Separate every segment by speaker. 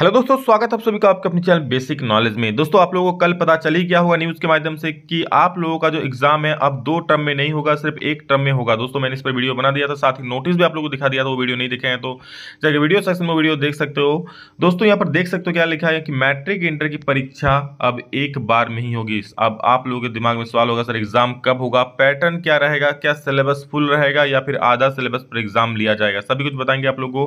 Speaker 1: hello दोस्तों स्वागत आप सभी का आपके अपने चैनल बेसिक नॉलेज में दोस्तों आप लोगों को कल पता चली क्या हुआ होगा न्यूज़ के माध्यम से कि आप लोगों का जो एग्जाम है अब दो टर्म में नहीं होगा सिर्फ एक टर्म में होगा दोस्तों मैंने इस पर वीडियो बना दिया था साथ ही नोटिस भी आप लोगों को दिखा दिया था वो वीडियो नहीं दिखाए तो जाकर वीडियो सेक्शन में वीडियो देख सकते हो दोस्तों यहाँ पर देख सकते हो क्या लिखा है कि मैट्रिक इंटर की परीक्षा अब एक बार में ही होगी अब आप लोगों के दिमाग में सवाल होगा सर एग्जाम कब होगा पैटर्न क्या रहेगा क्या सिलेबस फुल रहेगा या फिर आधा सिलेबस पर एग्जाम लिया जाएगा सभी कुछ बताएंगे आप लोग को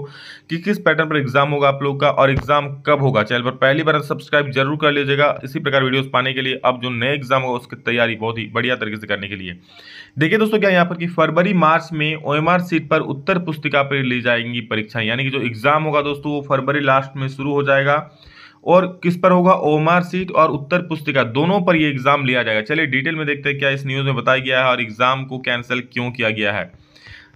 Speaker 1: कि किस पैटर्न पर एग्जाम होगा आप लोग का और एग्जाम एग्जाम कब होगा चैनल पर पहली बार सब्सक्राइब जरूर कर लीजिएगा इसी प्रकार वीडियोस पाने के लिए अब जो नए एग्जाम होगा उसकी तैयारी बहुत ही बढ़िया तरीके से करने के लिए देखिए दोस्तों क्या यहाँ पर कि फरवरी मार्च में ओएमआर सीट पर उत्तर पुस्तिका पर ली जाएंगी परीक्षाएं यानी कि जो एग्जाम होगा दोस्तों वो फरवरी लास्ट में शुरू हो जाएगा और किस पर होगा ओमार सीट और उत्तर पुस्तिका दोनों पर ये एग्जाम लिया जाएगा चलिए डिटेल में देखते हैं क्या इस न्यूज़ में बताया गया है और एग्जाम को कैंसिल क्यों किया गया है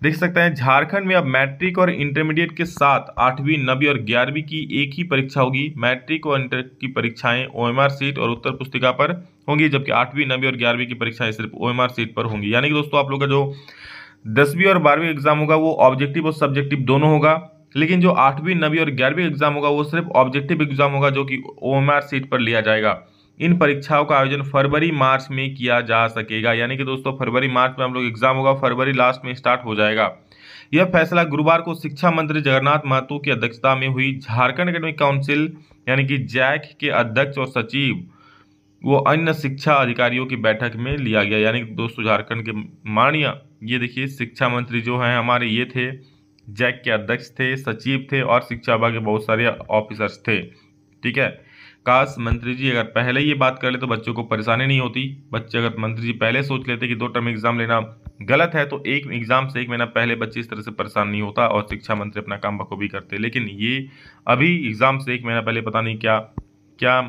Speaker 1: देख सकते हैं झारखंड में अब मैट्रिक और इंटरमीडिएट के साथ आठवीं नवीं और ग्यारहवीं की एक ही परीक्षा होगी मैट्रिक और इंटर की परीक्षाएं ओएमआर सीट और उत्तर पुस्तिका पर होंगी जबकि आठवीं नवीं और ग्यारहवीं की परीक्षाएं सिर्फ ओएमआर सीट पर होंगी यानी कि दोस्तों आप लोग का जो दसवीं और बारहवीं एग्जाम होगा वो ऑब्जेक्टिव और सब्जेक्टिव दोनों होगा लेकिन जो आठवीं नवीं और ग्यारहवीं एग्जाम होगा वो सिर्फ ऑब्जेक्टिव एग्जाम होगा जो कि ओ सीट पर लिया जाएगा इन परीक्षाओं का आयोजन फरवरी मार्च में किया जा सकेगा यानी कि दोस्तों फरवरी मार्च में हम लोग एग्जाम होगा फरवरी लास्ट में स्टार्ट हो जाएगा यह फैसला गुरुवार को शिक्षा मंत्री जगन्नाथ महतो की अध्यक्षता में हुई झारखंड अकेडमिक काउंसिल यानी कि जैक के अध्यक्ष और सचिव वो अन्य शिक्षा अधिकारियों की बैठक में लिया गया यानी कि दोस्तों झारखंड के माननीय ये देखिए शिक्षा मंत्री जो हैं हमारे ये थे जैक के अध्यक्ष थे सचिव थे और शिक्षा विभाग के बहुत सारे ऑफिसर्स थे ठीक है काश मंत्री जी अगर पहले ये बात कर ले तो बच्चों को परेशानी नहीं होती बच्चे अगर मंत्री जी पहले सोच लेते कि दो टर्म एग्ज़ाम लेना गलत है तो एक एग्ज़ाम से एक महीना पहले बच्चे इस तरह से परेशान नहीं होता और शिक्षा मंत्री अपना काम बखूबी करते लेकिन ये अभी एग्ज़ाम से एक महीना पहले पता नहीं क्या क्या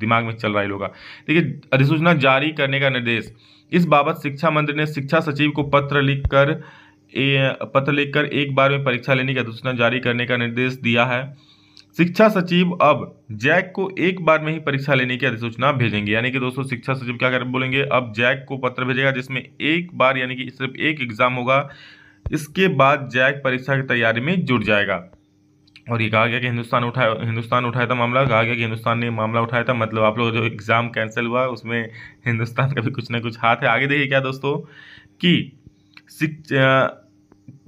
Speaker 1: दिमाग में चल रहा है लोग देखिए अधिसूचना जारी करने का निर्देश इस बाबत शिक्षा मंत्री ने शिक्षा सचिव को पत्र लिखकर पत्र लिखकर एक बार में परीक्षा लेने की अधिसूचना जारी करने का निर्देश दिया है शिक्षा सचिव अब जैक को एक बार में ही परीक्षा लेने की अधिसूचना भेजेंगे यानी कि दोस्तों शिक्षा सचिव क्या कर बोलेंगे अब जैक को पत्र भेजेगा जिसमें एक बार यानी कि सिर्फ एक एग्ज़ाम होगा इसके बाद जैक परीक्षा की तैयारी में जुट जाएगा और ये कहा गया कि हिंदुस्तान उठाया हिंदुस्तान उठाया था मामला कहा गया कि हिंदुस्तान ने मामला उठाया था मतलब आप लोग जो एग्ज़ाम कैंसिल हुआ उसमें हिंदुस्तान का भी कुछ ना कुछ हाथ है आगे देखिए क्या दोस्तों कि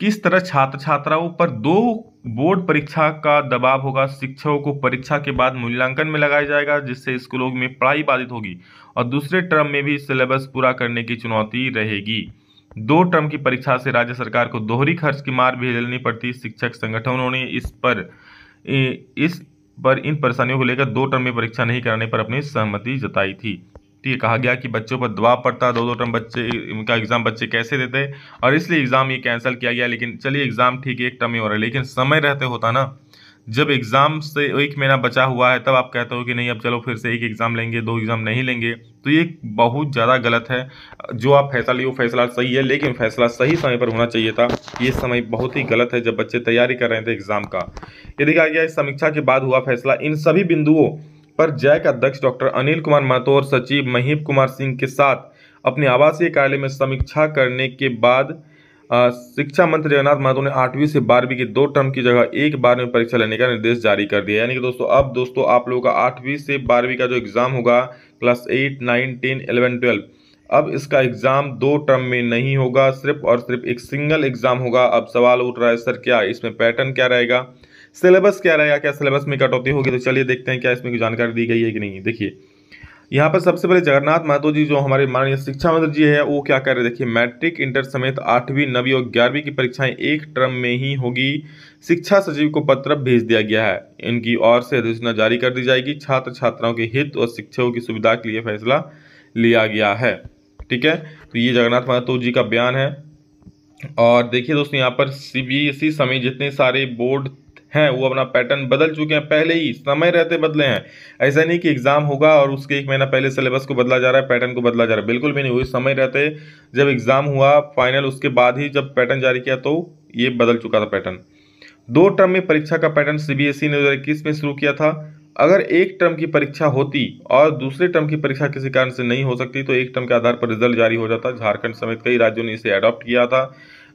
Speaker 1: किस तरह छात्र छात्राओं पर दो बोर्ड परीक्षा का दबाव होगा शिक्षकों को परीक्षा के बाद मूल्यांकन में लगाया जाएगा जिससे स्कूलों में पढ़ाई बाधित होगी और दूसरे टर्म में भी सिलेबस पूरा करने की चुनौती रहेगी दो टर्म की परीक्षा से राज्य सरकार को दोहरी खर्च की मार भी पड़ती शिक्षक संगठनों ने इस पर इस पर इन परेशानियों को लेकर दो टर्म में परीक्षा नहीं कराने पर अपनी सहमति जताई थी ठीक है कहा गया कि बच्चों पर दबाव पड़ता दो दो टर्म बच्चे इनका एग्ज़ाम बच्चे कैसे देते और इसलिए एग्ज़ाम ये कैंसिल किया गया लेकिन चलिए एग्ज़ाम ठीक है एक टर्म ही हो रहा है लेकिन समय रहते होता ना जब एग्ज़ाम से एक महीना बचा हुआ है तब आप कहते हो कि नहीं अब चलो फिर से एक एग्ज़ाम लेंगे दो एग्ज़ाम नहीं लेंगे तो ये बहुत ज़्यादा गलत है जो आप फैसला लिए वो फैसला सही है लेकिन फैसला सही समय पर होना चाहिए था ये समय बहुत ही गलत है जब बच्चे तैयारी कर रहे थे एग्ज़ाम का ये देखा गया इस समीक्षा के बाद हुआ फैसला इन सभी बिंदुओं पर जैक अध्यक्ष डॉक्टर अनिल कुमार महतो और सचिव महीप कुमार सिंह के साथ अपने आवासीय कार्यालय में समीक्षा करने के बाद शिक्षा मंत्री जगन्नाथ महतो ने आठवीं से बारहवीं के दो टर्म की जगह एक बार में परीक्षा लेने का निर्देश जारी कर दिया यानी कि दोस्तों अब दोस्तों आप लोगों का आठवीं से बारहवीं का जो एग्ज़ाम होगा class eight nine ten eleven twelve अब इसका एग्ज़ाम दो टर्म में नहीं होगा सिर्फ और सिर्फ एक सिंगल एग्ज़ाम होगा अब सवाल उठ रहा है सर क्या इसमें पैटर्न क्या रहेगा सिलेबस क्या रहेगा क्या सिलेबस में कटौती होगी तो चलिए देखते हैं क्या इसमें जानकारी दी गई है कि नहीं देखिए यहाँ पर सबसे पहले जगन्नाथ महतो जी जो हमारे माननीय शिक्षा मंत्री जी है वो क्या कर रहे हैं देखिए मैट्रिक इंटर समेत आठवीं नवीं और ग्यारहवीं की परीक्षाएं एक टर्म में ही होगी शिक्षा सचिव को पत्र भेज दिया गया है इनकी ओर से अधिसूचना जारी कर दी जाएगी छात्र छात्राओं के हित और शिक्षकों की सुविधा के लिए फैसला लिया गया है ठीक है तो ये जगन्नाथ महतो जी का बयान है और देखिए दोस्तों यहाँ पर सी समेत जितने सारे बोर्ड हैं वो अपना पैटर्न बदल चुके हैं पहले ही समय रहते बदले हैं ऐसा नहीं कि एग्ज़ाम होगा और उसके एक महीना पहले सिलेबस को बदला जा रहा है पैटर्न को बदला जा रहा है बिल्कुल भी नहीं हुई समय रहते जब एग्ज़ाम हुआ फाइनल उसके बाद ही जब पैटर्न जारी किया तो ये बदल चुका था पैटर्न दो टर्म में परीक्षा का पैटर्न सीबीएसई e ने दो में शुरू किया था अगर एक टर्म की परीक्षा होती और दूसरे टर्म की परीक्षा किसी कारण से नहीं हो सकती तो एक टर्म के आधार पर रिजल्ट जारी हो जाता झारखंड समेत कई राज्यों ने इसे अडॉप्ट किया था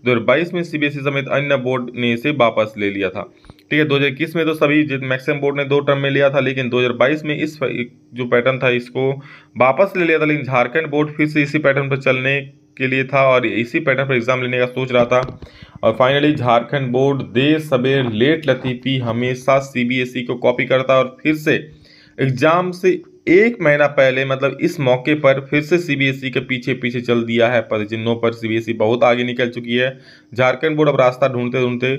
Speaker 1: बाईस में सीबीएसई e समेत अन्य बोर्ड ने इसे वापस ले लिया था ठीक है इक्कीस में तो सभी मैक्सिमम बोर्ड ने दो टर्म में लिया था लेकिन 2022 में इस जो पैटर्न था इसको वापस ले लिया था लेकिन झारखंड बोर्ड फिर से इसी पैटर्न पर चलने के लिए था और इसी पैटर्न पर एग्ज़ाम लेने का सोच रहा था और फाइनली झारखंड बोर्ड दे सबेर लेट लतीफ़ी हमेशा ई को कॉपी करता और फिर से एग्ज़ाम से एक महीना पहले मतलब इस मौके पर फिर से सीबीएसई के पीछे पीछे चल दिया है पर जिन्हों पर सीबीएसई बहुत आगे निकल चुकी है झारखंड बोर्ड अब रास्ता ढूंढते ढूंढते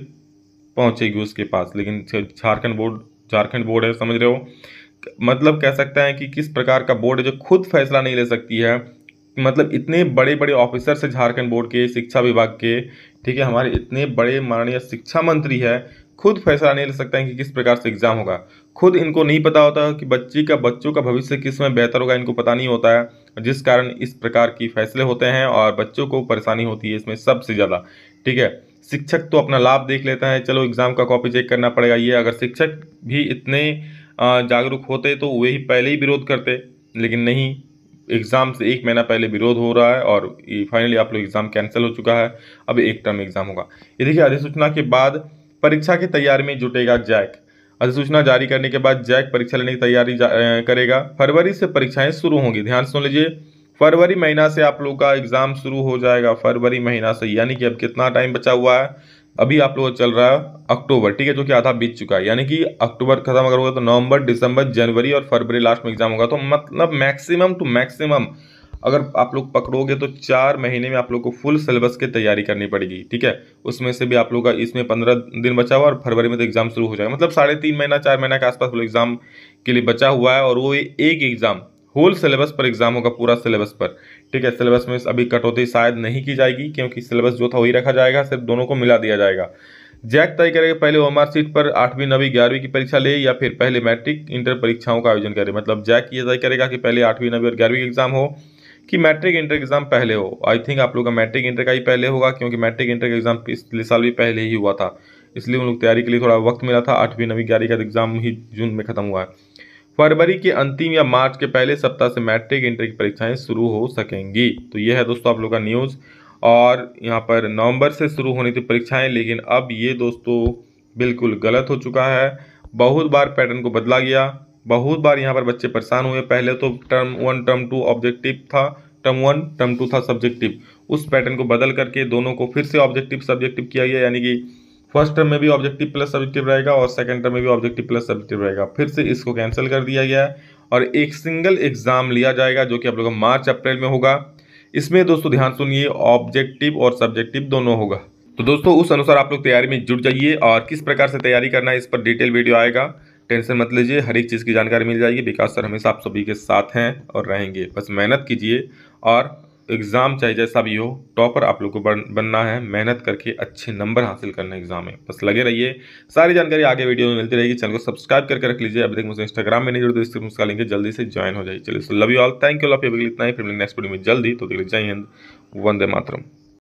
Speaker 1: पहुँचेगी उसके पास लेकिन झारखंड बोर्ड झारखंड बोर्ड है समझ रहे हो मतलब कह सकते हैं कि किस प्रकार का बोर्ड है जो खुद फैसला नहीं ले सकती है मतलब इतने बड़े बड़े ऑफिसर से झारखंड बोर्ड के शिक्षा विभाग के ठीक है हमारे इतने बड़े माननीय शिक्षा मंत्री है खुद फैसला नहीं ले सकते हैं कि किस प्रकार से एग्ज़ाम होगा खुद इनको नहीं पता होता कि बच्ची का बच्चों का भविष्य किस में बेहतर होगा इनको पता नहीं होता है जिस कारण इस प्रकार की फैसले होते हैं और बच्चों को परेशानी होती है इसमें सबसे ज़्यादा ठीक है शिक्षक तो अपना लाभ देख लेता है चलो एग्ज़ाम का कॉपी चेक करना पड़ेगा ये अगर शिक्षक भी इतने जागरूक होते तो वही पहले ही विरोध करते लेकिन नहीं एग्ज़ाम से एक महीना पहले विरोध हो रहा है और फाइनली आप लोग एग्ज़ाम कैंसिल हो चुका है अब एक टर्म एग्ज़ाम होगा ये देखिए अधिसूचना के बाद परीक्षा की तैयारी में जुटेगा जैक अधिसूचना जारी करने के बाद जैक परीक्षा लेने की तैयारी करेगा फरवरी से परीक्षाएं शुरू होंगी ध्यान सुन लीजिए फरवरी महीना से आप लोग का एग्ज़ाम शुरू हो जाएगा फरवरी महीना से यानी कि अब कितना टाइम बचा हुआ है अभी आप लोग चल रहा है अक्टूबर ठीक है जो कि आधा बीत चुका है यानी कि अक्टूबर खत्म अगर होगा तो नवंबर दिसंबर जनवरी और फरवरी लास्ट में एग्जाम होगा तो मतलब मैक्सिमम टू मैक्सिमम अगर आप लोग पकड़ोगे तो चार महीने में आप लोग को फुल सिलेबस की तैयारी करनी पड़ेगी ठीक है उसमें से भी आप लोग का इसमें पंद्रह दिन बचा हुआ और फरवरी में तो एग्ज़ाम शुरू हो जाएगा मतलब साढ़े तीन महीना चार महीना के आसपास एग्ज़ाम के लिए बचा हुआ है और वो एक एग्ज़ाम होल सिलेबस पर एग्जाम होगा पूरा सिलेबस पर ठीक है सिलेबस में अभी कटौती शायद नहीं की जाएगी क्योंकि सिलेबस जो था वही रखा जाएगा सिर्फ दोनों को मिला दिया जाएगा जैक तय करेगा पहले ओमार सीट पर आठवीं नवीं ग्यारहवीं की परीक्षा ले या फिर पहले मैट्रिक इंटर परीक्षाओं का आयोजन करे मतलब जैक ये तय करेगा कि पहले आठवीं नवीं और ग्यारहवीं एग्जाम हो कि मैट्रिक इंटर एग्जाम पहले हो आई थिंक आप लोग का मैट्रिक इंटर का ही पहले होगा क्योंकि मैट्रिक इंटर का एग्जाम पिछले साल भी पहले ही हुआ था इसलिए उन लोग तैयारी के लिए थोड़ा वक्त मिला था आठवीं नवीं ग्यारहवीं का एग्जाम ही जून में खत्म हुआ है फरवरी के अंतिम या मार्च के पहले सप्ताह से मैट्रिक इंटर की परीक्षाएं शुरू हो सकेंगी तो यह है दोस्तों आप लोग का न्यूज़ और यहाँ पर नवंबर से शुरू होनी थी परीक्षाएं लेकिन अब ये दोस्तों बिल्कुल गलत हो चुका है बहुत बार पैटर्न को बदला गया बहुत बार यहाँ पर बच्चे परेशान हुए पहले तो term one term two objective था टर्म वन टर्म टू था सब्जेक्टिव उस पैटर्न को बदल करके दोनों को फिर से ऑब्जेक्टिव सब्जेक्टिव किया गया यानी कि फर्स्ट टर्म में भी ऑब्जेक्टिव प्लस सब्जेक्टिव रहेगा और सेकंड टर्म में भी ऑब्जेक्टिव प्लस सब्जेक्टिव रहेगा फिर से इसको कैंसिल कर दिया गया है और एक सिंगल एग्ज़ाम लिया जाएगा जो कि आप लोगों का मार्च अप्रैल में होगा इसमें दोस्तों ध्यान सुनिए ऑब्जेक्टिव और सब्जेक्टिव दोनों होगा तो दोस्तों उस अनुसार आप लोग तैयारी में जुट जाइए और किस प्रकार से तैयारी करना है इस पर डिटेल वीडियो आएगा टेंशन मत लीजिए हर एक चीज़ की जानकारी मिल जाएगी विकास सर हमेशा आप सभी के साथ हैं और रहेंगे बस मेहनत कीजिए और एग्ज़ाम चाहे जैसा भी हो टॉपर आप लोग को बन, बनना है मेहनत करके अच्छे नंबर हासिल करना एग्जाम में बस लगे रहिए सारी जानकारी आगे वीडियो में मिलती रहेगी चैनल को सब्सक्राइब करके रख लीजिए अभी तक मुझे इंस्टाग्राम में नहीं जुड़े तो उसका लिंक जल्दी से ज्वाइन हो जाए चलिए so love you all thank you love इतना ही फिर नेक्स्ट वीडियो में जल्दी तो देखिए जय हिंद वंदे मातरम